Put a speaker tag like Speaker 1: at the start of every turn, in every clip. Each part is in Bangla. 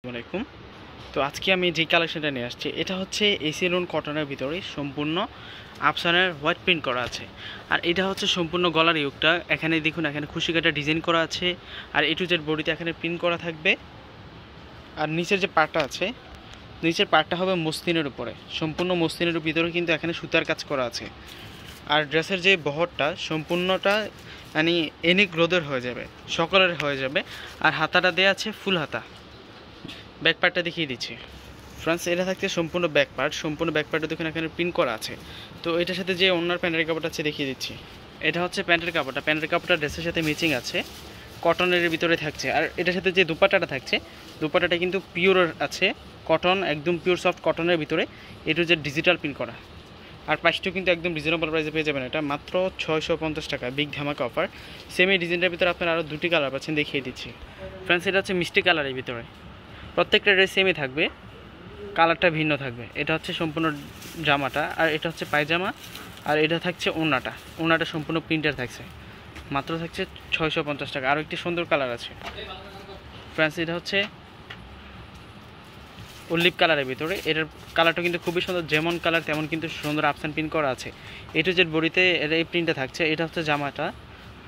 Speaker 1: আসসালামাইকুম তো আজকে আমি যে কালেকশনটা নিয়ে আসছি এটা হচ্ছে এসি লোন কটনের ভিতরে সম্পূর্ণ আপসানের হোয়াইট প্রিন্ট করা আছে আর এটা হচ্ছে সম্পূর্ণ গলার ইউকটা এখানে দেখুন এখানে খুশি কাটা ডিজাইন করা আছে আর এ টু জেড বডিতে এখানে প্রিন্ট করা থাকবে আর নিচের যে পাটটা আছে নিচের পাটটা হবে মসলিনের উপরে সম্পূর্ণ মসলিনের ভিতরে কিন্তু এখানে সুতার কাজ করা আছে আর ড্রেসের যে বহরটা সম্পূর্ণটা মানে এনিক রোদের হয়ে যাবে সকলের হয়ে যাবে আর হাতাটা দেওয়া আছে ফুল হাতা ব্যাক পার্টটা দেখিয়ে দিচ্ছি ফ্রান্স এটা থাকছে সম্পূর্ণ ব্যাক পার্ট সম্পূর্ণ ব্যাক পার্টটা দেখুন এখানে প্রিন্ট করা আছে তো এটার সাথে যে অন্যার প্যান্টের কাপড়টা আছে দেখিয়ে দিচ্ছি এটা হচ্ছে প্যান্টের কাপড়টা প্যান্টের কাপড়টা ড্রেসের সাথে মিচিং আছে কটনের ভিতরে থাকছে আর এটার সাথে যে দুপাটাটা থাকছে দুপাটাটা কিন্তু পিওর আছে কটন একদম পিওর সফট কটনের ভিতরে এটা যে ডিজিটাল প্রিন্ট করা আর প্রাইসটিও কিন্তু একদম রিজনেবল প্রাইসে পেয়ে যাবেন এটা মাত্র ছয়শো পঞ্চাশ টাকা বিগ ধামাকা অফার সেমি ডিজাইনটার ভিতরে আপনারা আরও দুটি কালার পাচ্ছেন দেখিয়ে দিচ্ছি ফ্রেন্ডস এটা হচ্ছে মিষ্টি কালারের ভিতরে প্রত্যেকটা ড্রেস সেমই থাকবে কালারটা ভিন্ন থাকবে এটা হচ্ছে সম্পূর্ণ জামাটা আর এটা হচ্ছে পায়জামা আর এটা থাকছে ওনাটা ওনাটা সম্পূর্ণ প্রিন্টার থাকছে মাত্র থাকছে ছয়শো পঞ্চাশ টাকা আরও একটি সুন্দর কালার আছে ফ্রান্স এটা হচ্ছে উল্লিপ কালারের ভিতরে এটার কালারটা কিন্তু খুবই সুন্দর যেমন কালার তেমন কিন্তু সুন্দর আপসান প্রিন্ট করা আছে এটু যে বড়িতে এই প্রিন্টটা থাকছে এটা হচ্ছে জামাটা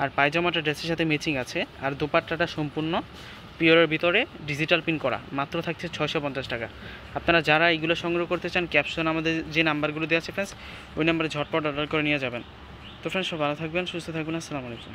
Speaker 1: আর পায়জামাটা ড্রেসের সাথে ম্যাচিং আছে আর দুপাট্টাটা সম্পূর্ণ পিওরের ভিতরে ডিজিটাল প্রিন্ট করা মাত্র থাকছে ছয়শো টাকা আপনারা যারা এইগুলো সংগ্রহ করতে চান ক্যাপশন আমাদের যে নাম্বারগুলো দেওয়া আছে ফ্রেন্ডস ওই নাম্বারে ঝটপট অর্ডার করে নিয়ে যাবেন তো ফ্রেন্ডস সব ভালো থাকবেন সুস্থ থাকবেন আসসালামু আলাইকুম